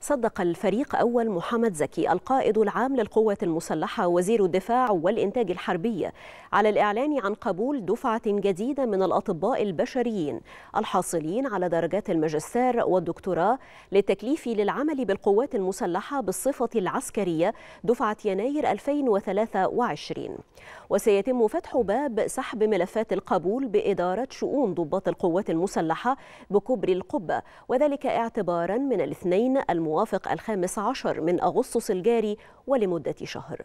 صدق الفريق أول محمد زكي القائد العام للقوات المسلحة وزير الدفاع والإنتاج الحربي على الإعلان عن قبول دفعة جديدة من الأطباء البشريين الحاصلين على درجات الماجستير والدكتوراه للتكليف للعمل بالقوات المسلحة بالصفة العسكرية دفعة يناير 2023 وسيتم فتح باب سحب ملفات القبول بإدارة شؤون ضباط القوات المسلحة بكبر القبة وذلك اعتبارا من الاثنين الم... الموافق الخامس عشر من أغسطس الجاري ولمدة شهر